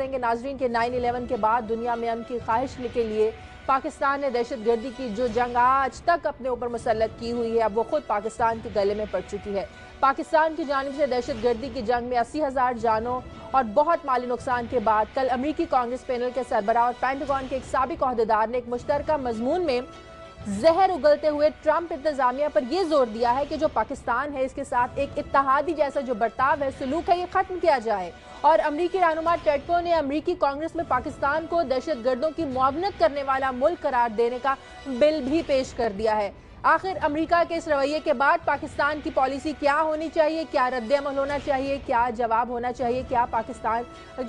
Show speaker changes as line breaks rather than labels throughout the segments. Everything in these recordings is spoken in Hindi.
करेंगे नाजरीन के 9/11 के बाद दुनिया में अम की ख्वाहिश के लिए पाकिस्तान ने दहशत गर्दी की जो जंग आज तक अपने ऊपर मुसलत की हुई है अब वो खुद पाकिस्तान के गले में पड़ चुकी है पाकिस्तान की जानब से दहशत गर्दी की जंग में अस्सी हज़ार जानों और बहुत माली नुकसान के बाद कल अमरीकी कांग्रेस पैनल के सरबराह और पेंटागन के एक सबक अहदेदार ने एक मुश्तरक मजमून में जहर उगलते हुए ट्रंप इंतजामिया पर यह जोर दिया है कि जो पाकिस्तान है इसके साथ एक इतिहादी जैसा जो बर्ताव है सलूक है ये ख़त्म किया जाए और अमरीकी रहनुमा टेटको ने अमरीकी कांग्रेस में पाकिस्तान को दहशत गर्दों की मुआवनत करने वाला मुल्क करार देने का बिल भी पेश कर दिया है आखिर अमरीका के इस रवैये के बाद पाकिस्तान की पॉलिसी क्या होनी चाहिए क्या रद्दमल होना चाहिए क्या जवाब होना चाहिए क्या पाकिस्तान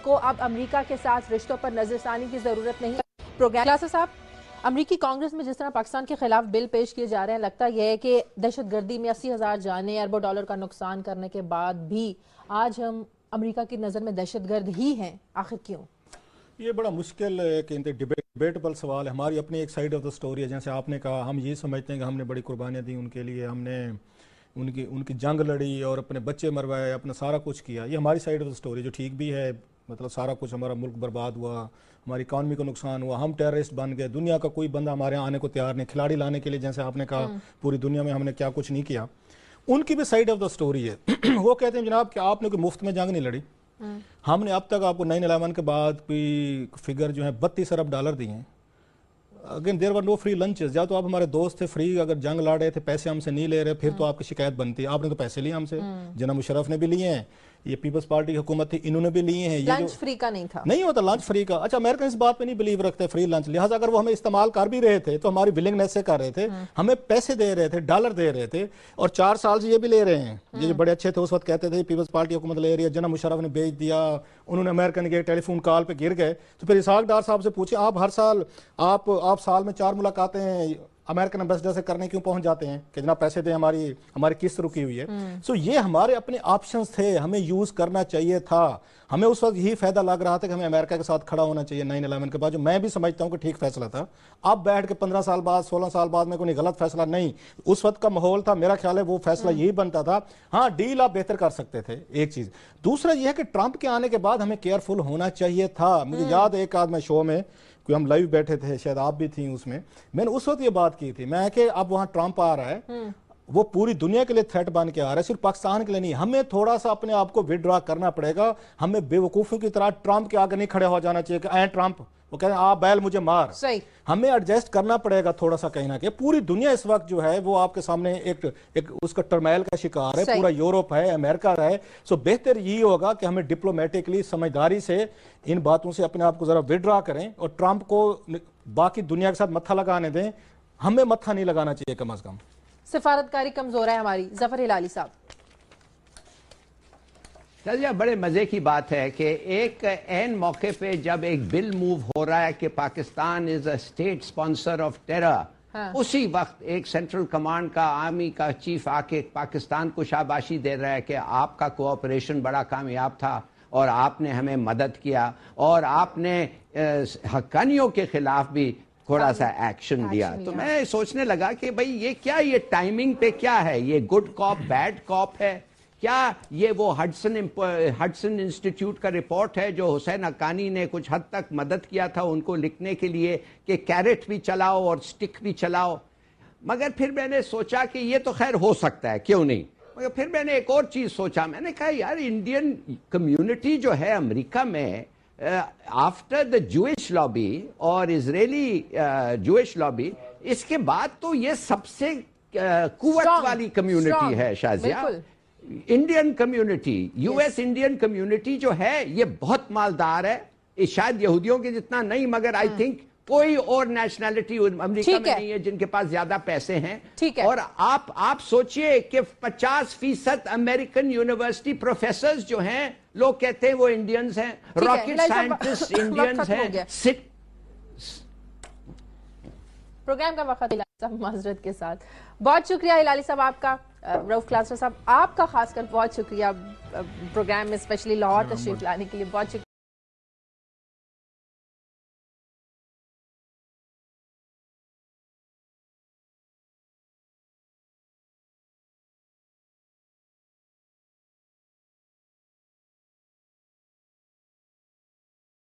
को अब अमरीका के साथ रिश्तों पर नजरसानी की ज़रूरत नहीं प्रोग्राम साहब अमरीकी कांग्रेस में जिस तरह पाकिस्तान के खिलाफ बिल पेश किए जा रहे हैं लगता यह है कि दहशत गर्दी में अस्सी हज़ार जाने अरबों डॉलर का नुकसान करने के बाद भी आज हम अमरीका की नज़र में दहशत गर्द ही हैं आखिर क्यों
ये बड़ा मुश्किल एक डिबेटेबल सवाल है हमारी अपनी एक साइड ऑफ द स्टोरी है जैसे आपने कहा हम ये समझते हैं कि हमने बड़ी कुर्बानियाँ दी उनके लिए हमने उनकी उनकी जंग लड़ी और अपने बच्चे मरवाए अपना सारा कुछ किया ये हमारी साइड ऑफ द स्टोरी जो ठीक भी है मतलब सारा कुछ हमारा मुल्क बर्बाद हुआ हमारी इकानमी को नुकसान हुआ हम टेररिस्ट बन गए दुनिया का कोई बंदा हमारे आने को तैयार नहीं खिलाड़ी लाने के लिए जैसे आपने कहा हम्म। पूरी दुनिया में हमने क्या कुछ नहीं किया उनकी भी साइड ऑफ द स्टोरी है वो कहते हैं जनाब कि आपने कोई मुफ्त में जंग नहीं लड़ी हम्म। हमने अब तक आपको नाइन अलेवन के बाद कोई फिगर जो है बत्तीस अरब डॉलर दिए हैं again there were no free lunch या तो आप हमारे दोस्त थे फ्री अगर जंग लड़ रहे थे पैसे हमसे नहीं ले रहे फिर तो हम्म। आपकी शिकायत बनती है आपने तो पैसे लिए हमसे जना मुशरफ ने भी लिए हैं ये पीपल्स पार्टी की हुकूमत थी इन्होंने भी लिए हैं ये लंच
फ्री का नहीं था
नहीं होता लंच फ्री का अच्छा अमेरिकन इस बात पे नहीं बिलीव रखते फ्री लंच लिहाजा अगर वो हमें इस्तेमाल कर भी रहे थे तो हमारी विलिंगनेस से कर रहे थे हम्म। हमें पैसे दे रहे थे डॉलर दे रहे थे और चार साल से ये भी ले रहे हैं ये जो हम्म। बड़े अच्छे थे उस वक्त कहते थे पीपल्स पार्टी हुकूमत ले रही है जना मुशरफ ने भेज दिया उन्होंने अमेरिकन के टेलीफोन कॉल पर गिर गए तो फिर इसहाक डार साहब से पूछे आप हर साल आप आप साल में चार मुलाकातें अमेरिकन एम्बेसडर से करने क्यों पहुंच जाते हैं कि जना पैसे दें हमारी हमारी किस्त रुकी हुई है सो ये हमारे अपने ऑप्शंस थे हमें यूज़ करना चाहिए था हमें उस वक्त यही फायदा लग रहा था कि हमें अमेरिका के साथ खड़ा होना चाहिए नाइन अलेवन के बाद जो मैं भी समझता हूँ कि ठीक फैसला था अब बैठ के पंद्रह साल बाद सोलह साल बाद में कोई गलत फैसला नहीं उस वक्त का माहौल था मेरा ख्याल है वो फैसला यही बनता था हाँ डील आप बेहतर कर सकते थे एक चीज़ दूसरा यह है कि ट्रंप के आने के बाद हमें केयरफुल होना चाहिए था मुझे हम्म। याद है एक आदमी शो में क्योंकि हम लाइव बैठे थे शायद आप भी थी उसमें मैंने उस वक्त ये बात की थी मैं कि अब वहाँ ट्रंप आ रहा है हम्म। वो पूरी दुनिया के लिए थ्रेट बन के आ रहा है सिर्फ पाकिस्तान के लिए नहीं हमें थोड़ा सा अपने आप को विदड्रॉ करना पड़ेगा हमें बेवकूफ़ों की तरह ट्रंप के आगे नहीं खड़े हो जाना चाहिए कि आए ट्रंप वो कह रहे हैं आप बैल मुझे मार सही हमें एडजस्ट करना पड़ेगा थोड़ा सा कहीं ना कहीं पूरी दुनिया इस वक्त जो है वो आपके सामने एक एक उसका टर्मैल का शिकार है पूरा यूरोप है अमेरिका है सो बेहतर यही होगा कि हमें डिप्लोमेटिकली समझदारी से इन बातों से अपने आप को जरा विड्रा करें और ट्रंप को बाकी दुनिया के साथ मत्था लगाने दें हमें मत्था नहीं लगाना चाहिए कम अज कम
सिफारतकारी कमजोर है हमारी जफर हिलाली साहब
सजा बड़े मज़े की बात है कि एक एन मौके पे जब एक बिल मूव हो रहा है कि Pakistan is a state sponsor of terror हाँ। उसी वक्त एक सेंट्रल कमांड का आर्मी का चीफ आके पाकिस्तान को शाबाशी दे रहा है कि आपका कोऑपरेशन बड़ा कामयाब था और आपने हमें मदद किया और आपने हकानियों के खिलाफ भी थोड़ा सा एक्शन हाँ। दिया तो मैं सोचने लगा कि भाई ये क्या ये टाइमिंग पे क्या है ये गुड कॉप बैड कॉप है क्या ये वो हडसन हडसन इंस्टीट्यूट का रिपोर्ट है जो हुसैन अकानी ने कुछ हद तक मदद किया था उनको लिखने के लिए कि कैरेट भी चलाओ और स्टिक भी चलाओ मगर फिर मैंने सोचा कि ये तो खैर हो सकता है क्यों नहीं मगर फिर मैंने एक और चीज़ सोचा मैंने कहा यार इंडियन कम्युनिटी जो है अमेरिका में आफ्टर द जूश लॉबी और इसराइली जूश लॉबी इसके बाद तो ये सबसे कुवत वाली कम्युनिटी है Shazia Indian community US Indian community जो है ये बहुत मालदार है ये शायद यहूदियों के जितना नहीं मगर आई थिंक हाँ। कोई और नेशनैलिटी अमरीका में नहीं है जिनके पास ज्यादा पैसे हैं ठीक है और आप आप सोचिए कि 50 फीसद अमेरिकन यूनिवर्सिटी प्रोफेसर जो हैं लोग कहते हैं वो इंडियंस हैं रॉकेट साइंटिस्ट इंडियंस हैं
प्रोग्राम का वक्त सब मजरत के साथ बहुत शुक्रिया हिलाली साहब आपका रऊफ क्लासर साहब आपका खासकर बहुत शुक्रिया प्रोग्राम में स्पेशली लाहौर तशरीफ लाने के लिए बहुत